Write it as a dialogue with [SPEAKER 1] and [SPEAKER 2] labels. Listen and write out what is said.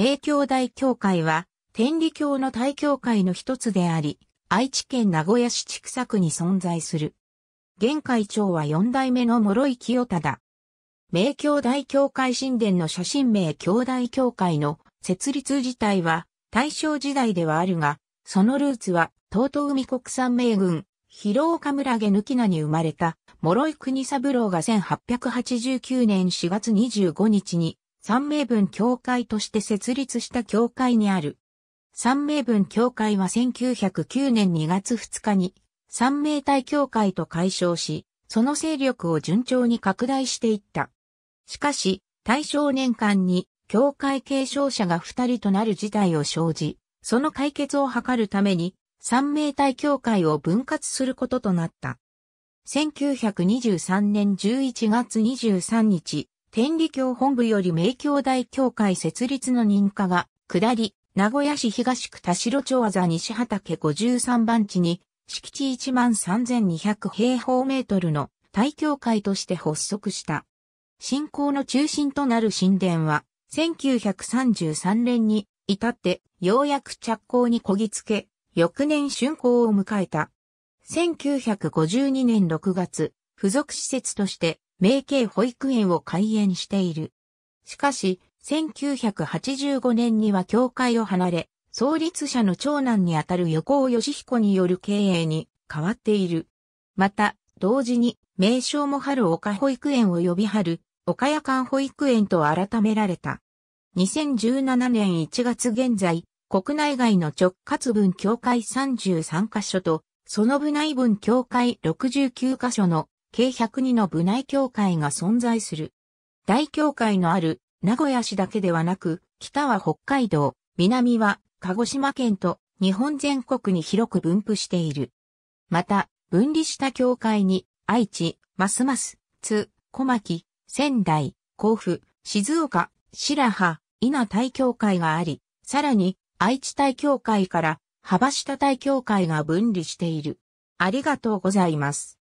[SPEAKER 1] 明教大教会は、天理教の大教会の一つであり、愛知県名古屋市畜作に存在する。現会長は四代目の諸井清忠。明教大教会神殿の写真名教大教会の設立自体は大正時代ではあるが、そのルーツは東東海国産名軍、広岡村下抜き名に生まれた諸井国三郎が1889年4月25日に三名分協会として設立した協会にある。三名分協会は1909年2月2日に三名体協会と解消し、その勢力を順調に拡大していった。しかし、大正年間に協会継承者が二人となる事態を生じ、その解決を図るために、三名体協会を分割することとなった。1923年11月23日、天理教本部より明教大教会設立の認可が、下り、名古屋市東区田代町あざ西畑53番地に、敷地13,200平方メートルの大教会として発足した。信仰の中心となる神殿は、1933年に至ってようやく着工にこぎつけ、翌年竣工を迎えた。1952年6月、付属施設として名景保育園を開園している。しかし、1985年には教会を離れ、創立者の長男にあたる横尾義彦による経営に変わっている。また、同時に、名称も春岡保育園を呼び春、岡谷館保育園と改められた。2017年1月現在、国内外の直轄分協会33カ所と、その部内分協会69カ所の計102の部内教会が存在する。大教会のある名古屋市だけではなく、北は北海道、南は鹿児島県と日本全国に広く分布している。また、分離した教会に愛知、ますます、津、小牧、仙台、甲府、静岡、白羽、稲大教会があり、さらに愛知大教会から幅下大教会が分離している。ありがとうございます。